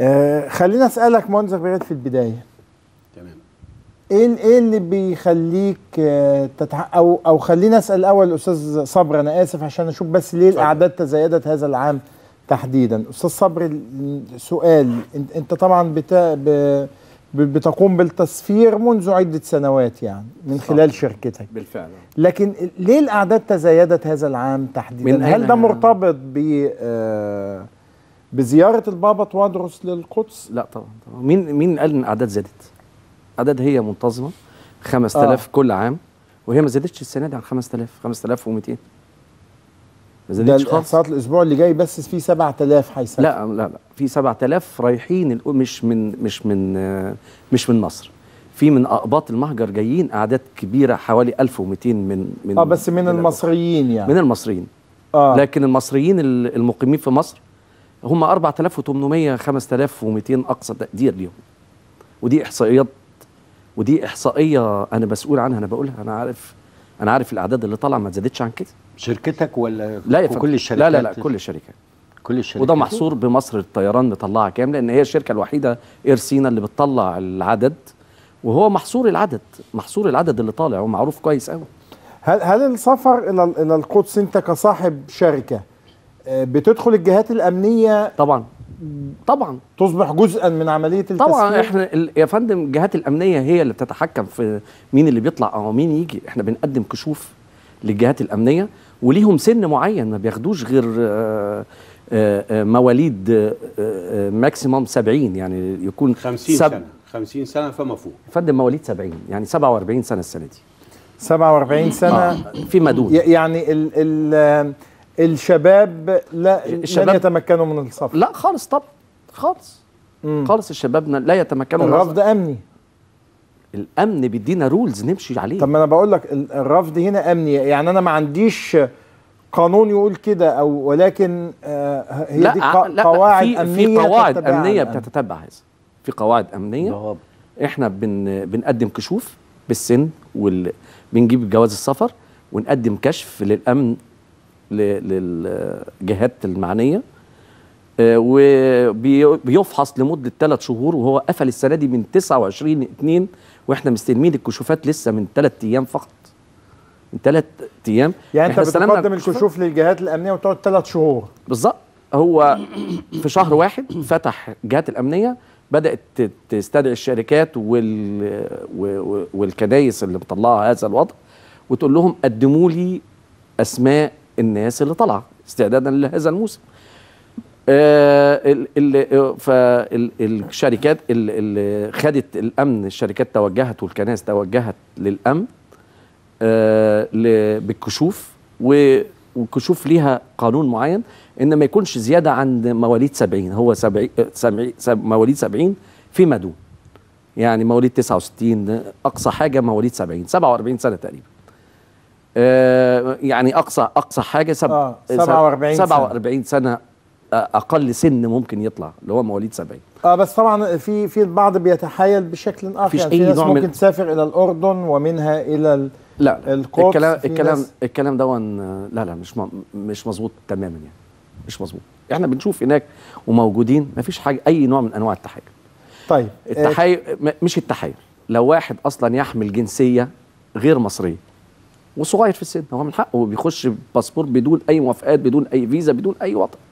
آه، خلينا اسالك منظر بجد في البدايه تمام ايه ايه اللي بيخليك آه، تتح... او او خلينا اسال اول استاذ صبر انا اسف عشان اشوف بس ليه الاعداد تزايدت هذا العام تحديدا استاذ صبري سؤال انت طبعا بتا... ب... بتقوم بالتصفير منذ عدة سنوات يعني من خلال شركتك بالفعل لكن ليه الأعداد تزايدت هذا العام تحديدا؟ من هل ده مرتبط ب آه بزياره البابا توادروس للقدس لا طبعا, طبعا. مين مين قال ان الاعداد زادت؟ اعداد هي منتظمه 5000 آه. كل عام وهي ما زادتش السنه دي عن 5000 5200 ما زادتش خالص الاحصاءات الاسبوع اللي جاي بس في 7000 هيسافر لا لا لا في 7000 رايحين مش من مش من مش من مصر في من اقباط المهجر جايين اعداد كبيره حوالي 1200 من من اه بس من المصريين يعني من المصريين اه لكن المصريين المقيمين في مصر هم 4800 5200 اقصى تقدير ليهم ودي احصائيات ودي احصائيه انا مسؤول عنها انا بقولها انا عارف انا عارف الاعداد اللي طالعه ما تزادتش عن كده شركتك ولا لا كل الشركات لا لا لا كل الشركات كل الشركات وده محصور بمصر الطيران مطلعه كام لان هي الشركه الوحيده اير سينا اللي بتطلع العدد وهو محصور العدد محصور العدد اللي طالع ومعروف كويس قوي هل هل السفر الى الى القدس انت كصاحب شركه آه، بتدخل الجهات الامنيه طبعا طبعا تصبح جزءا من عمليه التسليم طبعا احنا يا فندم الجهات الامنيه هي اللي بتتحكم في مين اللي بيطلع او مين يجي احنا بنقدم كشوف للجهات الامنيه وليهم سن معين ما بياخدوش غير آه، آه، مواليد ماكسيموم 70 يعني يكون 50 سب... سنه 50 سنه فما فوق فندم مواليد 70 يعني 47 سنه السنه دي 47 سنه في فيما يعني ال ال الشباب لا الشباب لن يتمكنوا من السفر لا خالص طب خالص مم. خالص الشباب لا يتمكنوا من الرفض امني الامن بيدينا رولز نمشي عليه طب ما انا بقول لك الرفض هنا امني يعني انا ما عنديش قانون يقول كده او ولكن آه هي لا دي لا قواعد في امنيه في قواعد امنيه بتتبع هذا في قواعد امنيه جواب. احنا بن بنقدم كشوف بالسن وبنجيب جواز السفر ونقدم كشف للامن للجهات المعنيه آه، وبيفحص لمده ثلاث شهور وهو قفل السنه دي من 29 2 واحنا مستلمين الكشوفات لسه من ثلاث ايام فقط من ثلاث ايام يعني انت بتقدم الكشوف للجهات الامنيه وتقعد ثلاث شهور بالظبط هو في شهر واحد فتح الجهات الامنيه بدات تستدعي الشركات وال... والكنايس اللي مطلعه هذا الوضع وتقول لهم قدموا لي اسماء الناس اللي طالعه استعدادا لهذا الموسم آه، فالشركات اللي خدت الامن الشركات توجهت والكنائس توجهت للامن آه، بالكشوف والكشوف ليها قانون معين ان ما يكونش زياده عن مواليد 70 هو 70 مواليد 70 فيما دون يعني مواليد 69 اقصى حاجه مواليد 70 47 سنه تقريبا آه، يعني اقصى اقصى حاجه سب... آه 47 سنه 47 سنه آه، اقل سن ممكن يطلع اللي هو مواليد 70 اه بس طبعا في في البعض بيتحايل بشكل اخر مفيش يعني أي في ناس ممكن تسافر الى الاردن ومنها الى ال... لا القدس الكلام الكلام الكلام دون لا لا مش مش مظبوط تماما يعني مش مظبوط احنا بنشوف هناك وموجودين مفيش حاجه اي نوع من انواع التحايل طيب آه، التحايل مش التحايل لو واحد اصلا يحمل جنسيه غير مصريه وصغير في السن هو من حقه بيخش باسبور بدون اي موافقات بدون اي فيزا بدون اي وطن